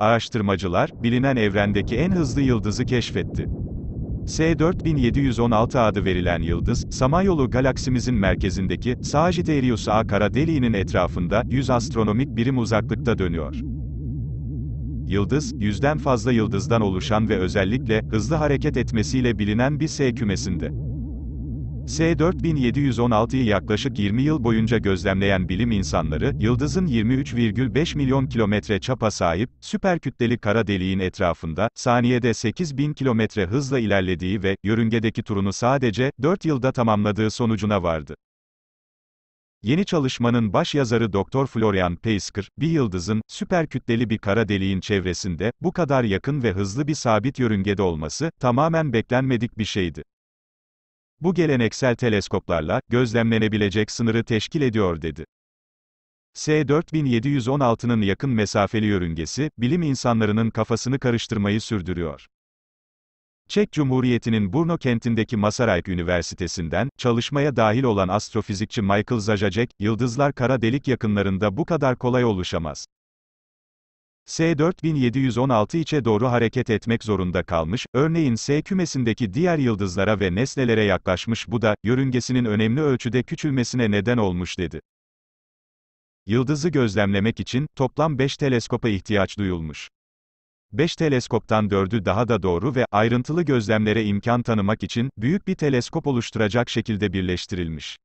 Araştırmacılar, bilinen evrendeki en hızlı yıldızı keşfetti. S4716 adı verilen yıldız, Samanyolu galaksimizin merkezindeki Sagittarius A kara deliğinin etrafında 100 astronomik birim uzaklıkta dönüyor. Yıldız, yüzden fazla yıldızdan oluşan ve özellikle hızlı hareket etmesiyle bilinen bir S kümesinde. S4716'yı yaklaşık 20 yıl boyunca gözlemleyen bilim insanları, yıldızın 23,5 milyon kilometre çapa sahip, süper kütleli kara deliğin etrafında, saniyede 8000 kilometre hızla ilerlediği ve, yörüngedeki turunu sadece, 4 yılda tamamladığı sonucuna vardı. Yeni çalışmanın baş yazarı Dr. Florian Peisker, bir yıldızın, süper kütleli bir kara deliğin çevresinde, bu kadar yakın ve hızlı bir sabit yörüngede olması, tamamen beklenmedik bir şeydi. Bu geleneksel teleskoplarla, gözlemlenebilecek sınırı teşkil ediyor dedi. S4716'nın yakın mesafeli yörüngesi, bilim insanlarının kafasını karıştırmayı sürdürüyor. Çek Cumhuriyeti'nin Brno kentindeki Masaryk Üniversitesi'nden, çalışmaya dahil olan astrofizikçi Michael Zajacek, yıldızlar kara delik yakınlarında bu kadar kolay oluşamaz. S4716 içe doğru hareket etmek zorunda kalmış, örneğin S kümesindeki diğer yıldızlara ve nesnelere yaklaşmış bu da, yörüngesinin önemli ölçüde küçülmesine neden olmuş dedi. Yıldızı gözlemlemek için, toplam 5 teleskopa ihtiyaç duyulmuş. 5 teleskoptan 4'ü daha da doğru ve ayrıntılı gözlemlere imkan tanımak için, büyük bir teleskop oluşturacak şekilde birleştirilmiş.